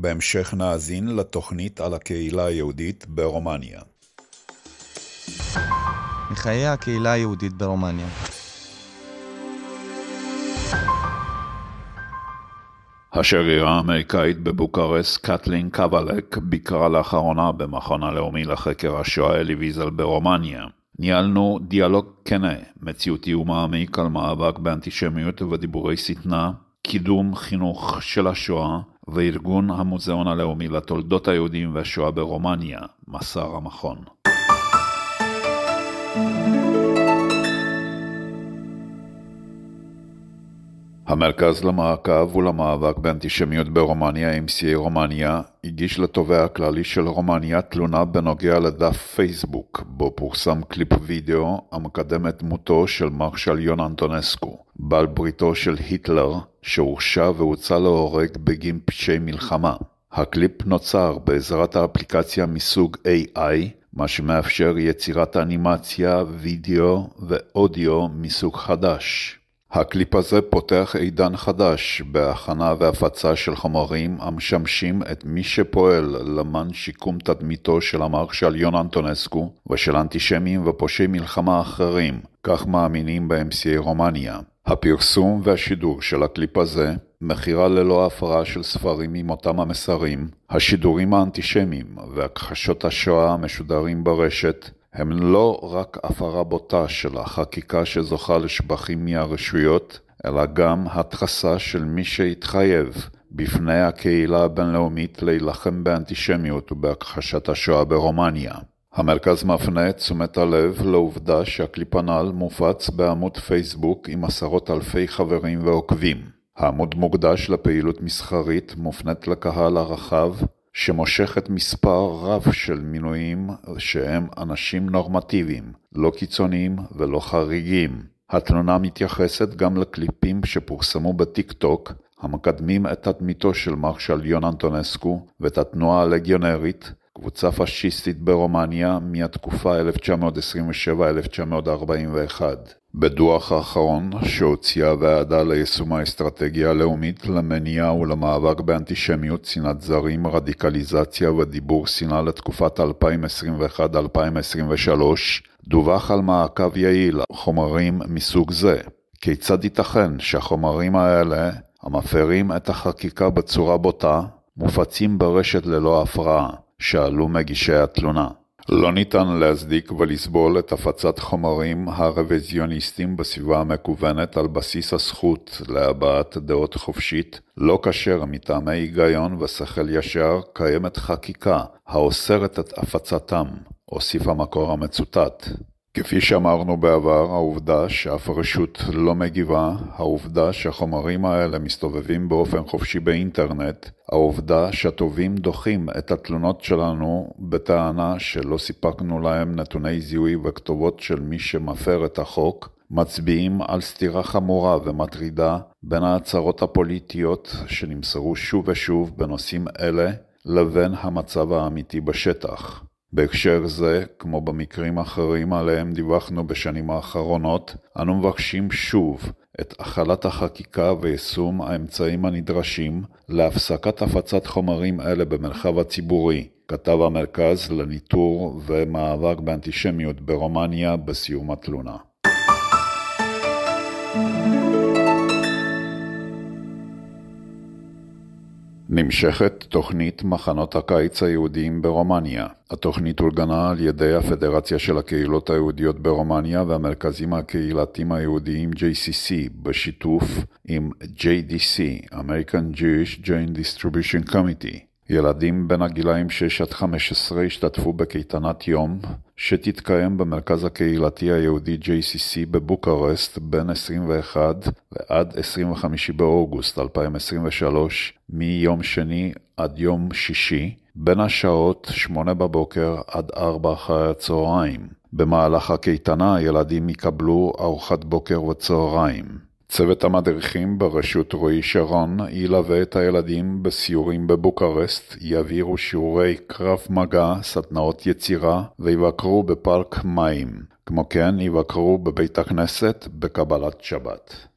בהמשך נאזין לתוכנית על הקהילה היהודית ברומניה. מחיי הקהילה היהודית ברומניה השגרירה האמריקאית בבוקרסט, קטלין קבלק, ביקרה לאחרונה במכון הלאומי לחקר השואה אלי ויזל ברומניה. ניהלנו דיאלוג כנה, מציאותי ומעמיק על מאבק באנטישמיות ובדיבורי שטנה, קידום חינוך של השואה, וארגון המוזיאון הלאומי לתולדות היהודים והשואה ברומניה, מסר המכון. thank you המרכז למעקב ולמאבק באנטישמיות ברומניה, MCA רומניה, הגיש לתובע הכללי של רומניה תלונה בנוגע לדף פייסבוק, בו פורסם קליפ וידאו המקדם את דמותו של מרשל יון אנטונסקו, בעל בריתו של היטלר, שהורשע והוצא להורג בגין פשעי מלחמה. הקליפ נוצר בעזרת האפליקציה מסוג AI, מה שמאפשר יצירת אנימציה, וידאו ואודיו מסוג חדש. הקליפ הזה פותח עידן חדש בהכנה והפצה של חומרים המשמשים את מי שפועל למען שיקום תדמיתו של המרשל יון אנטונסקו ושל אנטישמים ופושעי מלחמה אחרים, כך מאמינים ב-MCA רומניה. הפרסום והשידור של הקליפ הזה, מכירה ללא הפרעה של ספרים עם אותם המסרים, השידורים האנטישמיים והכחשות השואה המשודרים ברשת, הם לא רק הפרה בוטה של החקיקה שזוכה לשבחים מהרשויות, אלא גם התרסה של מי שהתחייב בפני הקהילה הבינלאומית להילחם באנטישמיות ובהכחשת השואה ברומניה. המרכז מפנה את תשומת הלב לעובדה שהקליפנל מופץ בעמוד פייסבוק עם עשרות אלפי חברים ועוקבים. העמוד מוקדש לפעילות מסחרית מופנית לקהל הרחב שמושכת מספר רב של מינויים שהם אנשים נורמטיביים, לא קיצוניים ולא חריגים. התלונה מתייחסת גם לקליפים שפורסמו בטיק טוק המקדמים את תדמיתו של מרשל יון אנטונסקו ואת התנועה הלגיונרית, קבוצה פשיסטית ברומניה מהתקופה 1927-1941. בדוח האחרון שהוציאה הוועדה ליישום האסטרטגיה הלאומית למניעה ולמאבק באנטישמיות, שנאת זרים, רדיקליזציה ודיבור שנאה לתקופת 2021-2023, דווח על מעקב יעיל חומרים מסוג זה. כיצד ייתכן שהחומרים האלה, המפרים את החקיקה בצורה בוטה, מופצים ברשת ללא הפרעה? שאלו מגישי התלונה. לא ניתן להצדיק ולסבול את הפצת חומרים הרוויזיוניסטים בסביבה המקוונת על בסיס הזכות להבעת דעות חופשית, לא כאשר מטעמי היגיון ושכל ישר קיימת חקיקה האוסרת את הפצתם, הוסיף המקור המצוטט. כפי שאמרנו בעבר, העובדה שאף רשות לא מגיבה, העובדה שהחומרים האלה מסתובבים באופן חופשי באינטרנט, העובדה שהטובים דוחים את התלונות שלנו בטענה שלא סיפקנו להם נתוני זיהוי וכתובות של מי שמפר את החוק, מצביעים על סתירה חמורה ומטרידה בין ההצהרות הפוליטיות שנמסרו שוב ושוב בנושאים אלה לבין המצב האמיתי בשטח. בהקשר זה, כמו במקרים האחרים עליהם דיווחנו בשנים האחרונות, אנו מבקשים שוב את החלת החקיקה ויישום האמצעים הנדרשים להפסקת הפצת חומרים אלה במרחב הציבורי, כתב המרכז לניטור ומאבק באנטישמיות ברומניה בסיום התלונה. thank you נמשכת תוכנית מחנות הקיץ היהודיים ברומניה. התוכנית אורגנה על ידי הפדרציה של הקהילות היהודיות ברומניה והמרכזים הקהילתיים היהודיים JCC בשיתוף עם JDC, American Jewish Joint Distribution Committee. ילדים בין הגילאים 6 עד 15 השתתפו בקייטנת יום, שתתקיים במרכז הקהילתי היהודי JCC בבוקרסט בין 21 ועד 25 באוגוסט 2023, מיום שני עד יום שישי, בין השעות 8 בבוקר עד 4 אחרי הצהריים. במהלך הקייטנה הילדים יקבלו ארוחת בוקר וצהריים. צוות המדריכים בראשות רועי שרון ילווה את הילדים בסיורים בבוקרשט, יעבירו שיעורי קרב מגע, סדנאות יצירה ויבקרו בפארק מים. כמו כן יבקרו בבית הכנסת בקבלת שבת.